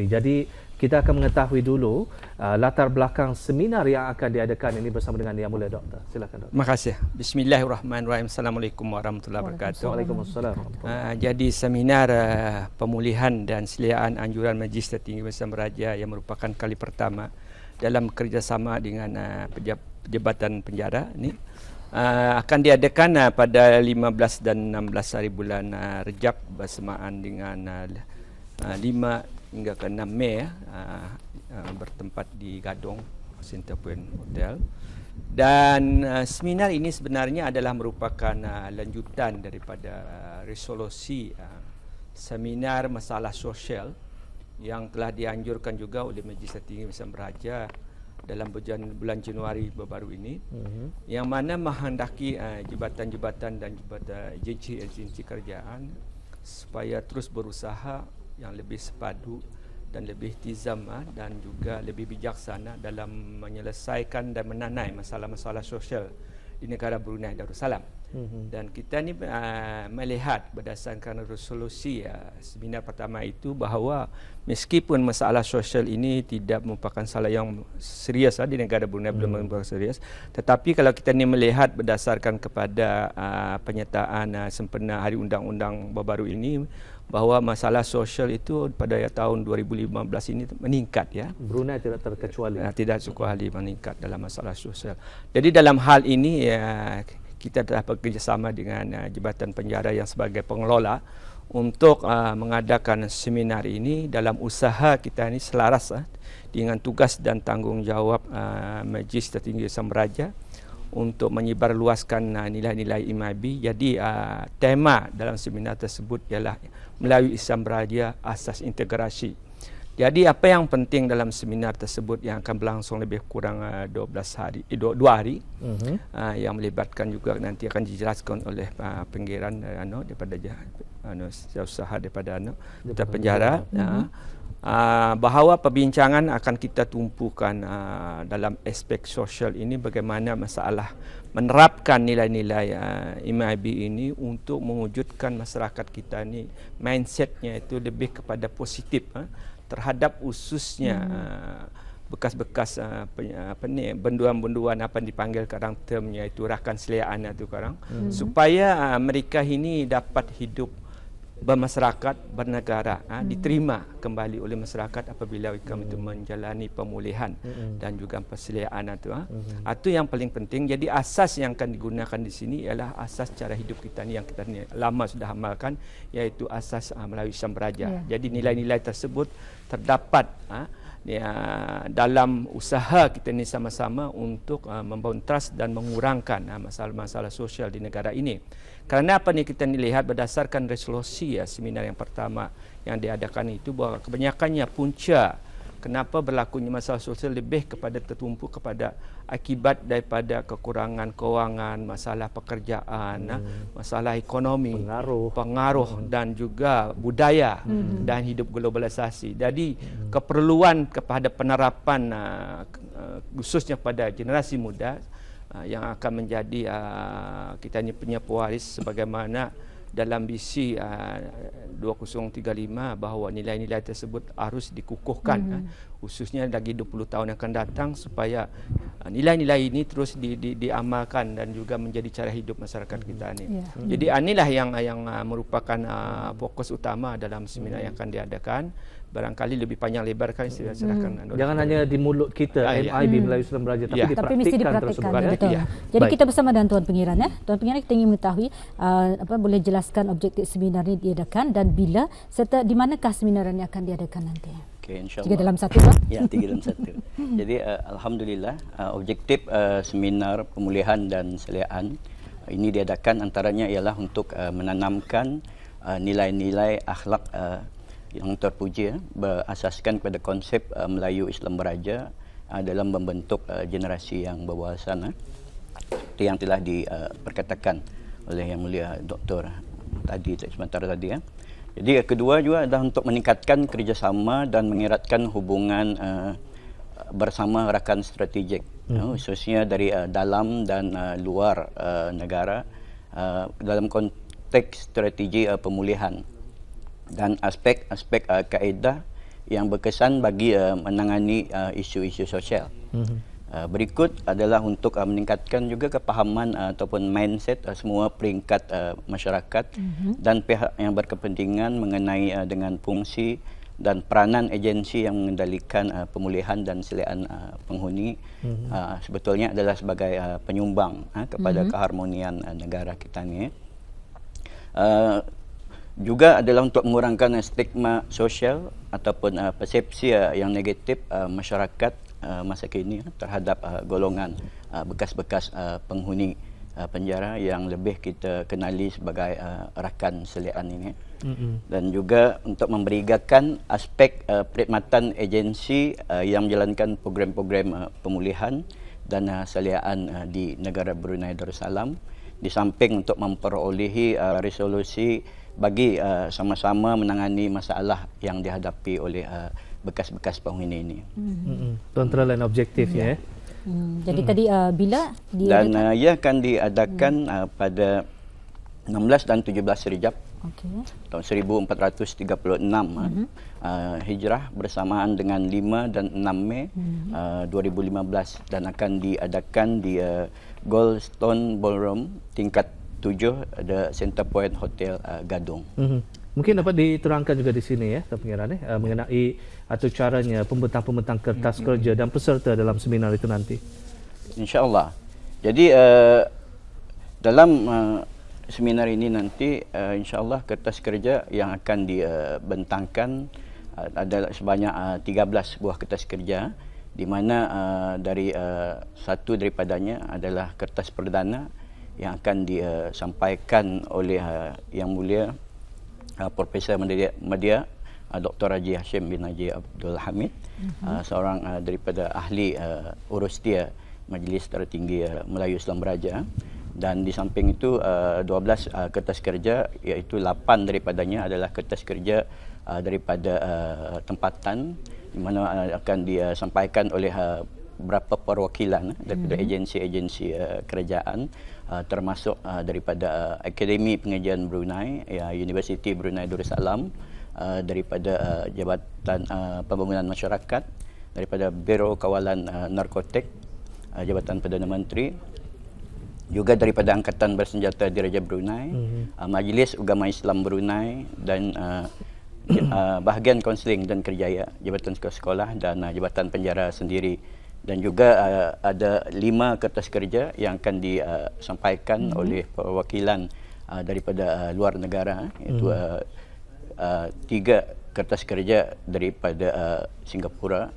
Jadi kita akan mengetahui dulu uh, latar belakang seminar yang akan diadakan ini bersama dengan Yang Mulia Doktor. Silakan Doktor. Terima kasih. Bismillahirrahmanirrahim. Assalamualaikum warahmatullahi wabarakatuh. Waalaikumsalam. Uh, jadi seminar uh, pemulihan dan seliaan anjuran Majlis tinggi Besar Meraja yang merupakan kali pertama dalam kerjasama dengan uh, Jabatan Penjara ini uh, akan diadakan uh, pada 15 dan 16 hari bulan uh, Rejab bersamaan dengan uh, 5 hingga ke 6 Mei uh, uh, bertempat di Gadong Center Hotel. Dan uh, seminar ini sebenarnya adalah merupakan uh, lanjutan daripada uh, resolusi uh, seminar masalah sosial yang telah dianjurkan juga oleh Majlis Tinggi Besar Beraja dalam bulan, Januari baru ini uh-huh. yang mana menghendaki uh, jabatan-jabatan dan jabatan agensi-agensi kerjaan supaya terus berusaha yang lebih sepadu dan lebih tizam ah, dan juga lebih bijaksana dalam menyelesaikan dan menanai masalah-masalah sosial di negara Brunei Darussalam. Mm-hmm. Dan kita ni uh, melihat berdasarkan resolusi uh, seminar pertama itu bahawa meskipun masalah sosial ini tidak merupakan salah yang serius uh, di negara Brunei mm-hmm. belum hmm. merupakan serius, tetapi kalau kita ni melihat berdasarkan kepada uh, penyataan uh, sempena hari undang-undang baru ini bahawa masalah sosial itu pada tahun 2015 ini meningkat ya. Brunei tidak terkecuali. Eh, tidak suku hari meningkat dalam masalah sosial. Jadi dalam hal ini ya kita telah bekerjasama dengan uh, jabatan penjara yang sebagai pengelola untuk uh, mengadakan seminar ini dalam usaha kita ini selaras uh, dengan tugas dan tanggungjawab uh, Majlis Tertinggi Samraja. Raja untuk menyebarluaskan ah, nilai-nilai IMAB. Jadi ah, tema dalam seminar tersebut ialah melalui Islam Beraja asas integrasi. Jadi apa yang penting dalam seminar tersebut yang akan berlangsung lebih kurang 12 ah, hari eh, 2 hari uh-huh. yang melibatkan juga nanti akan dijelaskan oleh uh, penggeran uh, no, daripada uh, no, usaha daripada anu no, penjara. penjara. Uh-huh. uh mhm. huh Ah, bahawa perbincangan akan kita tumpukan uh, dalam aspek sosial ini bagaimana masalah menerapkan nilai-nilai uh, ah, MIB ini untuk mewujudkan masyarakat kita ini mindsetnya itu lebih kepada positif uh, terhadap ususnya hmm. uh, bekas-bekas apa ni benduan-benduan apa dipanggil kadang termnya itu rakan seliaan itu lah kadang hmm. supaya mereka ini dapat hidup bermasyarakat bernegara ha, hmm. diterima kembali oleh masyarakat apabila kami hmm. itu menjalani pemulihan hmm. dan juga persediaan itu ha. hmm. itu yang paling penting jadi asas yang akan digunakan di sini ialah asas cara hidup kita ni yang kita ni lama sudah amalkan iaitu asas ha, melalui samraja yeah. jadi nilai-nilai tersebut terdapat ha, ya, dalam usaha kita ini sama-sama untuk uh, membangun trust dan mengurangkan uh, masalah-masalah sosial di negara ini. Kerana apa ni kita lihat berdasarkan resolusi ya seminar yang pertama yang diadakan itu bahawa kebanyakannya punca kenapa berlakunya masalah sosial lebih kepada tertumpu kepada akibat daripada kekurangan kewangan, masalah pekerjaan, hmm. Ah, masalah ekonomi, pengaruh, pengaruh hmm. dan juga budaya hmm. dan hidup globalisasi. Jadi hmm. keperluan kepada penerapan ah, ah, khususnya pada generasi muda yang akan menjadi kita punya pewaris sebagaimana dalam BC uh, 2035 bahawa nilai-nilai tersebut harus dikukuhkan mm-hmm. uh, khususnya lagi 20 tahun yang akan datang supaya uh, nilai-nilai ini terus di, di, diamalkan dan juga menjadi cara hidup masyarakat mm-hmm. kita ini. Yeah. Mm-hmm. Jadi ah, inilah yang yang uh, merupakan uh, fokus utama dalam seminar mm-hmm. yang akan diadakan barangkali lebih panjang lebarkan saya hmm. serahkan hmm. Jangan hanya di mulut kita ah, ya. MIB hmm. Melayu Seram Raja tapi ya. tapi mesti dipraktikkan terus betul. Ya. Jadi kita bersama dengan Tuan Pengiran ya. Tuan Pengiran kita ingin mengetahui uh, apa boleh jelaskan objektif seminar ini diadakan dan bila serta di manakah seminar ini akan diadakan nanti. Okay, insyaallah. Tiga dalam satu Pak. ya, tiga dalam satu. Jadi uh, alhamdulillah uh, objektif uh, seminar pemulihan dan seliaan uh, ini diadakan antaranya ialah untuk uh, menanamkan uh, nilai-nilai akhlak uh, yang terpuji eh, berasaskan kepada konsep uh, Melayu Islam Beraja uh, dalam membentuk uh, generasi yang berwawasan uh, yang telah diperkatakan uh, oleh Yang Mulia Doktor tadi sementara tadi ya. Jadi kedua juga adalah untuk meningkatkan kerjasama dan mengeratkan hubungan uh, bersama rakan strategik hmm. ya, khususnya dari uh, dalam dan uh, luar uh, negara uh, dalam konteks strategi uh, pemulihan dan aspek-aspek uh, kaedah yang berkesan bagi uh, menangani uh, isu-isu sosial. Mm-hmm. Uh, berikut adalah untuk uh, meningkatkan juga kepahaman uh, ataupun mindset uh, semua peringkat uh, masyarakat mm-hmm. dan pihak yang berkepentingan mengenai uh, dengan fungsi dan peranan agensi yang mengendalikan uh, pemulihan dan selian uh, penghuni mm-hmm. uh, sebetulnya adalah sebagai uh, penyumbang uh, kepada mm-hmm. keharmonian uh, negara kita ini. Uh, juga adalah untuk mengurangkan eh, stigma sosial ataupun uh, persepsi uh, yang negatif uh, masyarakat uh, masa kini uh, terhadap uh, golongan bekas-bekas uh, penghuni uh, penjara yang lebih kita kenali sebagai uh, rakan selian ini uh. dan juga untuk memberigakan aspek uh, perkhidmatan agensi uh, yang menjalankan program-program uh, pemulihan dan uh, seliaan uh, di negara Brunei Darussalam di samping untuk memperolehi uh, resolusi bagi uh, sama-sama menangani masalah yang dihadapi oleh uh, bekas-bekas penghuni ini. Hmm. Hmm, hmm. Tentera lain objektif ya. Jadi tadi eh, bila dia dan uh, ia akan diadakan mm. uh, pada 16 dan 17 Rejab. Okay. Tahun 1436 hmm uh, Hijrah bersamaan dengan 5 dan 6 Mei hmm uh, 2015 dan akan diadakan di uh, Goldstone Ballroom tingkat tujuh ada Center Point Hotel uh, Gadung. Mm-hmm. Mungkin dapat diterangkan juga di sini ya, Tuan Pengiran, eh, uh, mengenai atau caranya pembentang-pembentang kertas mm-hmm. kerja dan peserta dalam seminar itu nanti. InsyaAllah. Jadi uh, dalam uh, seminar ini nanti uh, insyaAllah kertas kerja yang akan dibentangkan uh, ada sebanyak uh, 13 buah kertas kerja di mana uh, dari uh, satu daripadanya adalah kertas perdana yang akan disampaikan oleh uh, Yang Mulia uh, Profesor Media Madia uh, Dr. Haji Hashim bin Haji Abdul Hamid mm-hmm. seorang daripada ahli urus dia Majlis Tertinggi Melayu Islam Beraja dan di samping itu 12 kertas kerja iaitu 8 daripadanya adalah kertas kerja daripada tempatan di mana akan disampaikan oleh beberapa perwakilan eh, daripada hmm. agensi-agensi uh, kerajaan uh, termasuk uh, daripada uh, Akademi Pengajian Brunei, ya, Universiti Brunei Darussalam, uh, daripada uh, Jabatan uh, Pembangunan Masyarakat, daripada Biro Kawalan uh, Narkotik, uh, Jabatan Perdana Menteri, juga daripada Angkatan Bersenjata Diraja Brunei, hmm. Majlis Ugama Islam Brunei dan Uh, bahagian kaunseling dan kerjaya Jabatan Sekolah-sekolah dan uh, Jabatan Penjara sendiri dan juga uh, ada lima kertas kerja yang akan disampaikan uh, mm-hmm. oleh perwakilan uh, daripada uh, luar negara eh. iaitu mm. uh, uh, tiga kertas kerja daripada uh, Singapura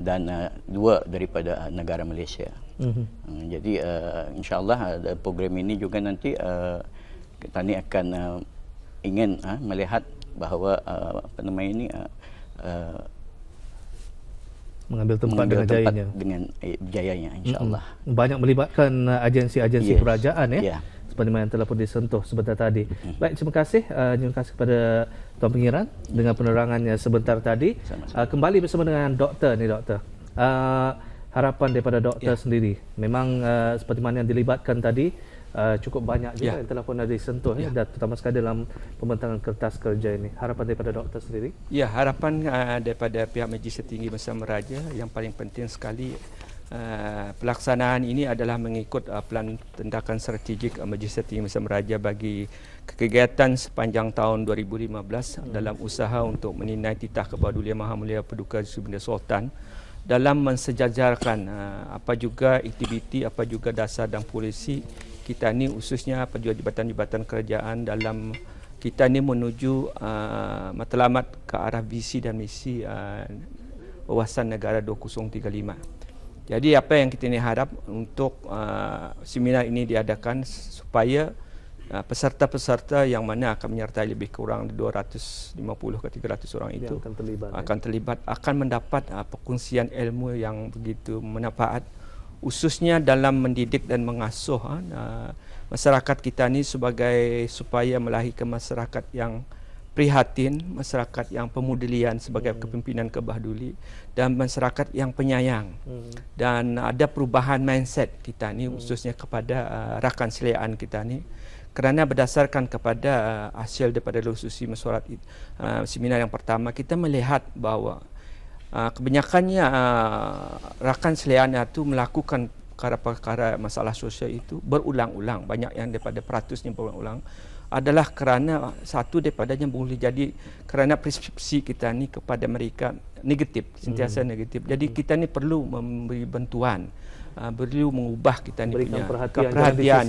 dan uh, dua daripada uh, negara Malaysia. Mm-hmm. Uh, jadi uh, insyaallah uh, program ini juga nanti uh, Tani akan uh, ingin uh, melihat bahawa uh, apa nama ini uh, uh, mengambil tempat mengambil dengan jayanya dengan eh, jayanya insyaallah hmm. banyak melibatkan uh, agensi-agensi yes. kerajaan ya yeah. seperti yang telah pun disentuh sebentar tadi hmm baik terima kasih uh, kasih kepada tuan pengiran hmm dengan penerangannya sebentar tadi uh, kembali bersama dengan doktor ni doktor uh, harapan daripada doktor yeah. sendiri memang uh, seperti mana yang dilibatkan tadi uh, cukup banyak juga yeah. yang telah pun ada disentuh yeah. ya, dan terutama sekali dalam pembentangan kertas kerja ini. Harapan daripada doktor sendiri? Ya, yeah, harapan uh, daripada pihak Majlis Tertinggi Malaysia Meraja yang paling penting sekali Uh, pelaksanaan ini adalah mengikut uh, pelan tindakan strategik uh, Majlis Tertinggi Malaysia Meraja bagi kegiatan sepanjang tahun 2015 hmm. dalam usaha untuk meninai titah kepada Dulia Maha Mulia Paduka Subinda Sultan dalam mensejajarkan uh, apa juga aktiviti apa juga dasar dan polisi kita ni khususnya apa juga jabatan-jabatan kerajaan dalam kita ni menuju uh, matlamat ke arah visi dan misi uh, wawasan negara 2035. Jadi apa yang kita ni harap untuk uh, seminar ini diadakan supaya uh, Ah, peserta-peserta yang mana akan menyertai lebih kurang 250 ke 300 orang itu akan terlibat, ya. akan terlibat akan mendapat uh, perkongsian ilmu yang begitu manfaat khususnya dalam mendidik dan mengasuh uh, masyarakat kita ini sebagai supaya melahirkan masyarakat yang prihatin, masyarakat yang pemudelian sebagai hmm. kepimpinan kebahduli dan masyarakat yang penyayang. Hmm. Dan ada perubahan mindset kita ini hmm. khususnya kepada uh, rakan seleaan kita ini kerana berdasarkan kepada uh, hasil daripada lulusi mesyuarat uh, seminar yang pertama kita melihat bahawa uh, kebanyakannya uh, rakan seliana itu melakukan perkara-perkara masalah sosial itu berulang-ulang banyak yang daripada yang berulang-ulang adalah kerana satu daripadanya boleh jadi kerana persepsi kita ni kepada mereka negatif sentiasa hmm. negatif jadi kita ni perlu memberi bantuan perlu ah, mengubah kita ni punya perhatian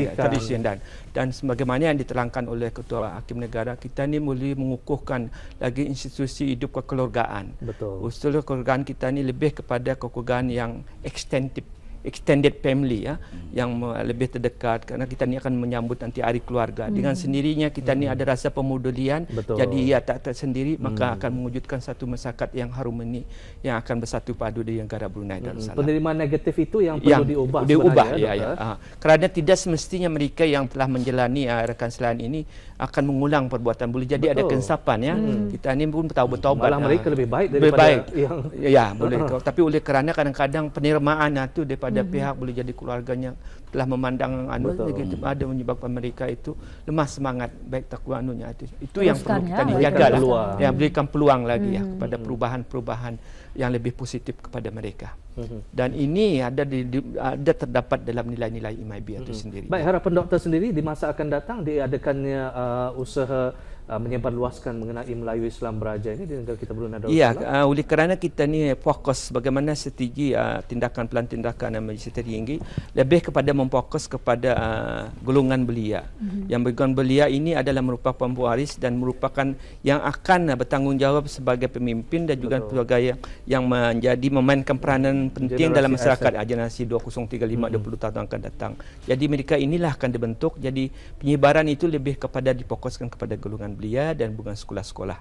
ya, dan dan sebagaimana yang diterangkan oleh ketua hakim negara kita ni mesti mengukuhkan lagi institusi hidup kekeluargaan betul usul kekeluargaan kita ni lebih kepada kekeluargaan yang ekstensif extended family ya hmm. yang lebih terdekat karena kita ni akan menyambut nanti hari keluarga hmm. dengan sendirinya kita hmm. ni ada rasa pemudulian Betul. jadi ia ya, tak tersendiri maka hmm. akan mewujudkan satu masyarakat yang harmoni yang akan bersatu padu di negara Brunei Darussalam hmm. penerimaan negatif itu yang perlu diubah diubah ya, ya. Ha. kerana tidak semestinya mereka yang telah menjalani ya, ah, rekan selain ini akan mengulang perbuatan boleh jadi Betul. ada kensapan ya hmm. kita ni pun tahu bertaubat malah mereka ha. lebih baik daripada lebih baik. yang ya boleh tapi oleh kerana kadang-kadang penerimaan itu ah, daripada ada mm-hmm. pihak boleh jadi keluarganya telah memandang anu gitu hmm. ada menyebabkan mereka itu lemah semangat baik takwa anunya itu itu yang perlu ya. kita ya. jaga lah ya berikan peluang lagi mm-hmm. ya hmm. kepada perubahan-perubahan yang lebih positif kepada mereka hmm. dan ini ada di, di, ada terdapat dalam nilai-nilai IMB itu mm-hmm. sendiri baik harapan doktor sendiri di masa akan datang diadakannya uh, usaha Uh, menyebar luaskan mengenai Melayu Islam Beraja ini di negara kita Brunei Darussalam? Ya, uh, oleh kerana kita ni fokus bagaimana strategi uh, tindakan pelan tindakan dan majlis tertinggi lebih kepada memfokus kepada uh, golongan belia. Mm-hmm. Yang golongan belia ini adalah merupakan pewaris dan merupakan yang akan uh, bertanggungjawab sebagai pemimpin dan juga Betul. sebagai yang menjadi memainkan peranan penting dalam masyarakat ah, generasi 2035 mm-hmm. 20 tahun akan datang. Jadi mereka inilah akan dibentuk. Jadi penyebaran itu lebih kepada difokuskan kepada golongan kawan belia dan bukan sekolah-sekolah.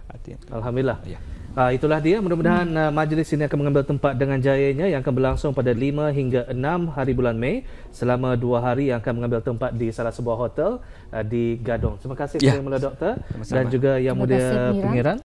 Alhamdulillah. Ya. Uh, itulah dia. Mudah-mudahan uh, majlis ini akan mengambil tempat dengan jayanya yang akan berlangsung pada 5 hingga 6 hari bulan Mei selama 2 hari yang akan mengambil tempat di salah sebuah hotel uh, di Gadong. Terima kasih ya. kepada Mula Doktor dan juga Yang Mulia Pengiran.